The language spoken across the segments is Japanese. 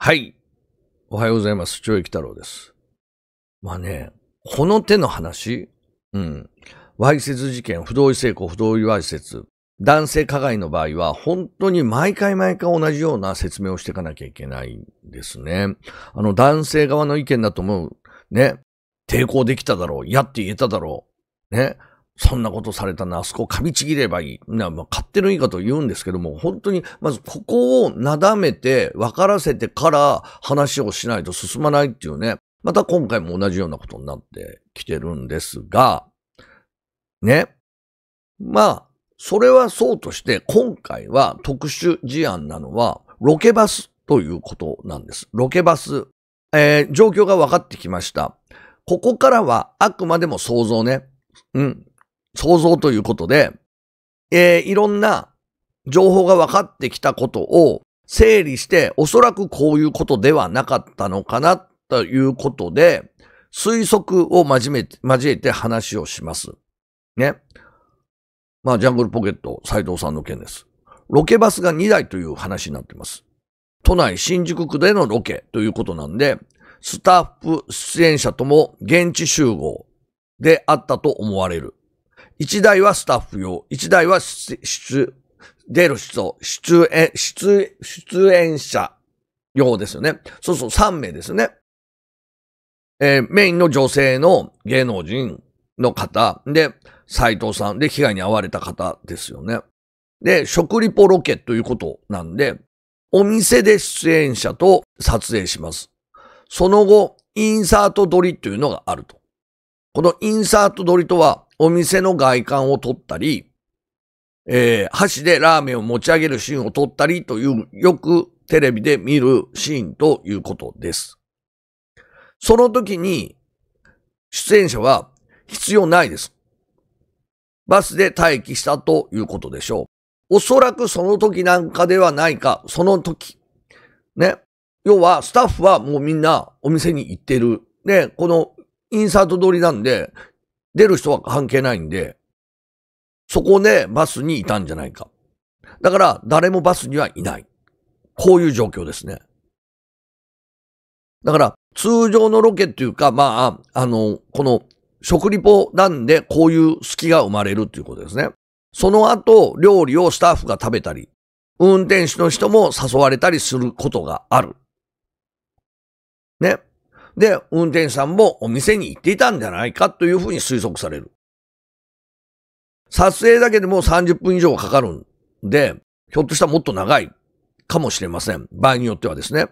はい。おはようございます。懲役太郎です。まあね、この手の話、うん。わいせつ事件、不同意性交、不同意わいせつ。男性加害の場合は、本当に毎回毎回同じような説明をしていかなきゃいけないんですね。あの、男性側の意見だと思う。ね。抵抗できただろう。やって言えただろう。ね。そんなことされたな、あそこ噛みちぎればいい。な、まあ、勝手のいい方と言うんですけども、本当に、まずここをなだめて、分からせてから話をしないと進まないっていうね。また今回も同じようなことになってきてるんですが、ね。まあ、それはそうとして、今回は特殊事案なのは、ロケバスということなんです。ロケバス。えー、状況が分かってきました。ここからはあくまでも想像ね。うん。想像ということで、えー、いろんな情報が分かってきたことを整理して、おそらくこういうことではなかったのかなということで、推測を交えて、交えて話をします。ね。まあ、ジャングルポケット、斎藤さんの件です。ロケバスが2台という話になってます。都内新宿区でのロケということなんで、スタッフ、出演者とも現地集合であったと思われる。1台はスタッフ用、1台は出、出る人、出演、出、出演者用ですよね。そうそう、3名ですね。えー、メインの女性の芸能人の方、で、斎藤さん、で、被害に遭われた方ですよね。で、食リポロケということなんで、お店で出演者と撮影します。その後、インサート撮りというのがあると。このインサート撮りとは、お店の外観を撮ったり、えー、箸でラーメンを持ち上げるシーンを撮ったりという、よくテレビで見るシーンということです。その時に、出演者は必要ないです。バスで待機したということでしょう。おそらくその時なんかではないか、その時。ね。要は、スタッフはもうみんなお店に行ってる。ね、このインサート通りなんで、出る人は関係ないんで、そこでバスにいたんじゃないか。だから誰もバスにはいない。こういう状況ですね。だから通常のロケっていうか、まあ、あの、この食リポなんでこういう隙が生まれるっていうことですね。その後、料理をスタッフが食べたり、運転手の人も誘われたりすることがある。ね。で、運転手さんもお店に行っていたんじゃないかというふうに推測される。撮影だけでも30分以上かかるんで、ひょっとしたらもっと長いかもしれません。場合によってはですね。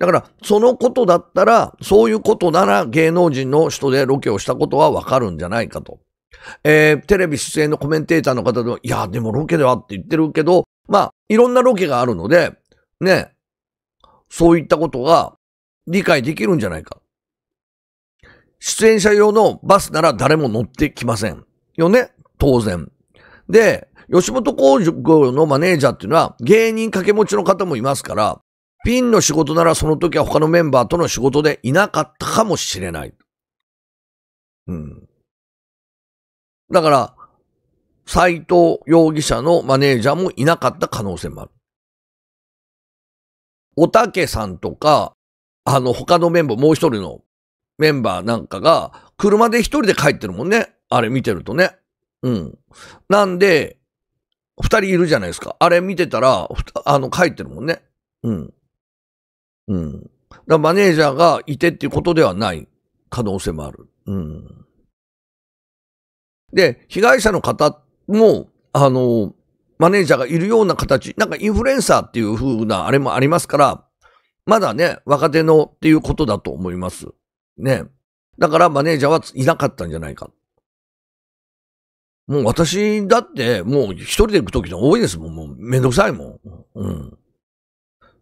だから、そのことだったら、そういうことなら芸能人の人でロケをしたことはわかるんじゃないかと。えー、テレビ出演のコメンテーターの方でも、いや、でもロケではって言ってるけど、まあ、いろんなロケがあるので、ね、そういったことが理解できるんじゃないか。出演者用のバスなら誰も乗ってきません。よね当然。で、吉本工業のマネージャーっていうのは芸人掛け持ちの方もいますから、ピンの仕事ならその時は他のメンバーとの仕事でいなかったかもしれない。うん。だから、斎藤容疑者のマネージャーもいなかった可能性もある。おたけさんとか、あの、他のメンバー、もう一人のメンバーなんかが、車で一人で帰ってるもんね。あれ見てるとね。うん。なんで、二人いるじゃないですか。あれ見てたら、あの、帰ってるもんね。うん。うん。だマネージャーがいてっていうことではない可能性もある。うん。で、被害者の方も、あの、マネージャーがいるような形、なんかインフルエンサーっていう風なあれもありますから、まだね、若手のっていうことだと思います。ね。だからマネージャーはいなかったんじゃないか。もう私だってもう一人で行くときの多いですもん。もうめんどくさいもん。うん。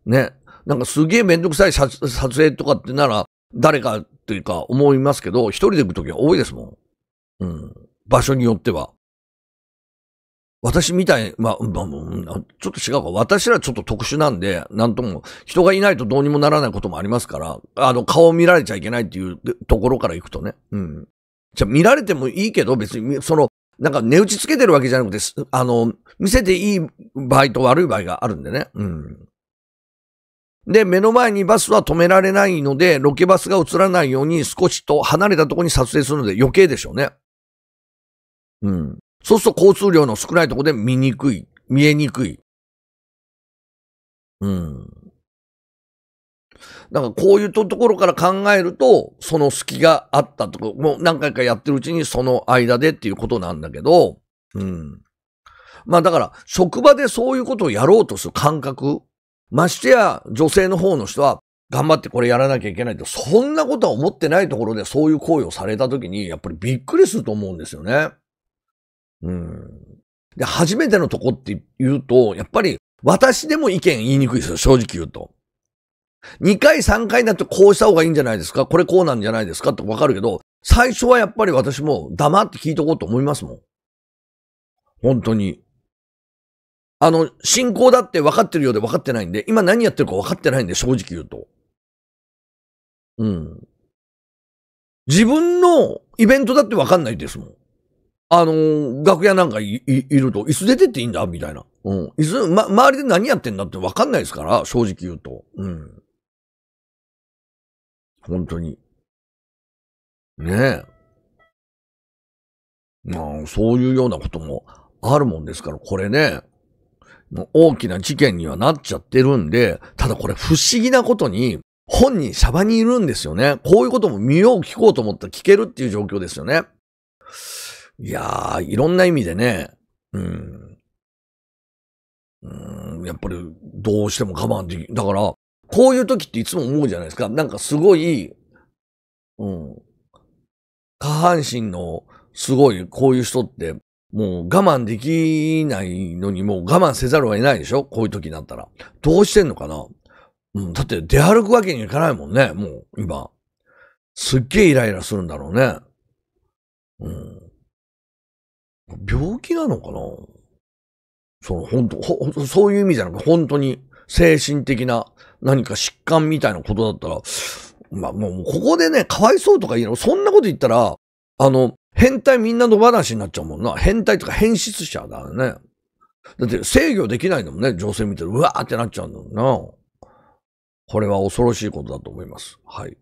ね。なんかすげえめんどくさい撮影とかってなら誰かっていうか思いますけど、一人で行くときは多いですもん。うん。場所によっては。私みたいに、まあ、まあ、ちょっと違うか。私らちょっと特殊なんで、なんとも、人がいないとどうにもならないこともありますから、あの、顔を見られちゃいけないっていうところから行くとね。うん。じゃ見られてもいいけど、別に、その、なんか値打ちつけてるわけじゃなくて、あの、見せていい場合と悪い場合があるんでね。うん。で、目の前にバスは止められないので、ロケバスが映らないように少しと離れたところに撮影するので余計でしょうね。うん。そうすると交通量の少ないとこで見にくい、見えにくい。うん。だからこういうところから考えると、その隙があったとこ、もう何回かやってるうちにその間でっていうことなんだけど、うん。まあだから、職場でそういうことをやろうとする感覚、ましてや女性の方の人は、頑張ってこれやらなきゃいけないと、そんなことは思ってないところでそういう行為をされた時に、やっぱりびっくりすると思うんですよね。うん。で、初めてのとこって言うと、やっぱり私でも意見言いにくいですよ、正直言うと。2回3回だてこうした方がいいんじゃないですかこれこうなんじゃないですかってわかるけど、最初はやっぱり私も黙って聞いとこうと思いますもん。本当に。あの、進行だって分かってるようで分かってないんで、今何やってるか分かってないんで、正直言うと。うん。自分のイベントだって分かんないですもん。あのー、楽屋なんかいると、椅子出てっていいんだみたいな。うん。椅子、ま、周りで何やってんだってわかんないですから、正直言うと。うん。本当に。ねえ。まあ、そういうようなこともあるもんですから、これね、大きな事件にはなっちゃってるんで、ただこれ不思議なことに、本人、シャバにいるんですよね。こういうことも見よう、聞こうと思ったら聞けるっていう状況ですよね。いやー、いろんな意味でね、うん。うん、やっぱり、どうしても我慢でき、だから、こういう時っていつも思うじゃないですか。なんかすごい、うん。下半身の、すごい、こういう人って、もう我慢できないのに、もう我慢せざるを得ないでしょこういう時になったら。どうしてんのかなうん、だって出歩くわけにいかないもんね、もう、今。すっげえイライラするんだろうね。病気なのかなその、本当そういう意味じゃなく、て、本当に精神的な何か疾患みたいなことだったら、まあもう、ここでね、かわいそうとか言うの、そんなこと言ったら、あの、変態みんなの話になっちゃうもんな。変態とか変質者だよね。だって制御できないんだもんね、女性見てる。うわーってなっちゃうんだもんな。これは恐ろしいことだと思います。はい。